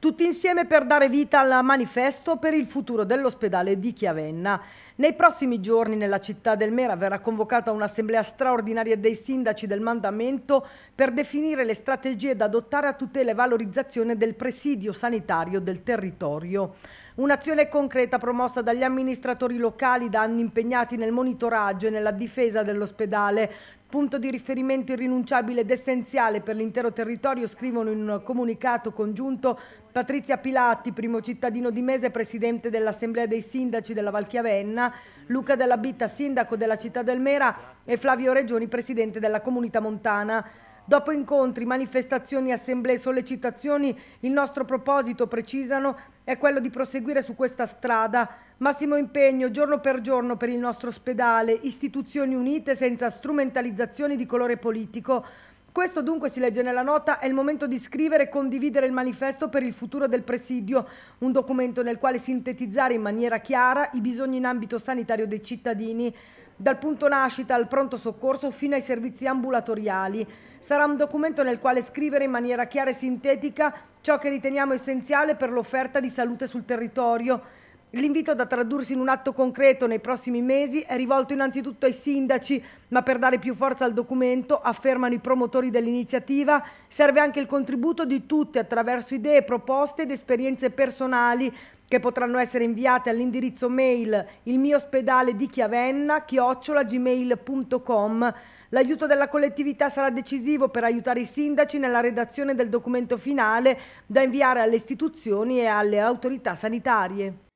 tutti insieme per dare vita al manifesto per il futuro dell'ospedale di Chiavenna. Nei prossimi giorni nella città del Mera verrà convocata un'assemblea straordinaria dei sindaci del mandamento per definire le strategie da adottare a tutela e valorizzazione del presidio sanitario del territorio. Un'azione concreta promossa dagli amministratori locali da anni impegnati nel monitoraggio e nella difesa dell'ospedale. Punto di riferimento irrinunciabile ed essenziale per l'intero territorio, scrivono in un comunicato congiunto Patrizia Pilatti, primo cittadino di Mese, presidente dell'Assemblea dei Sindaci della Valchiavenna, Luca Della Bitta, sindaco della città del Mera e Flavio Regioni, presidente della Comunità Montana. Dopo incontri, manifestazioni, assemblee, sollecitazioni, il nostro proposito, precisano, è quello di proseguire su questa strada. Massimo impegno giorno per giorno per il nostro ospedale, istituzioni unite senza strumentalizzazioni di colore politico. Questo dunque, si legge nella nota, è il momento di scrivere e condividere il manifesto per il futuro del presidio, un documento nel quale sintetizzare in maniera chiara i bisogni in ambito sanitario dei cittadini, dal punto nascita al pronto soccorso fino ai servizi ambulatoriali. Sarà un documento nel quale scrivere in maniera chiara e sintetica ciò che riteniamo essenziale per l'offerta di salute sul territorio L'invito da tradursi in un atto concreto nei prossimi mesi è rivolto innanzitutto ai sindaci, ma per dare più forza al documento, affermano i promotori dell'iniziativa, serve anche il contributo di tutti attraverso idee, proposte ed esperienze personali che potranno essere inviate all'indirizzo mail il mio ospedale di Chiavenna chiocciolagmail.com. L'aiuto della collettività sarà decisivo per aiutare i sindaci nella redazione del documento finale da inviare alle istituzioni e alle autorità sanitarie.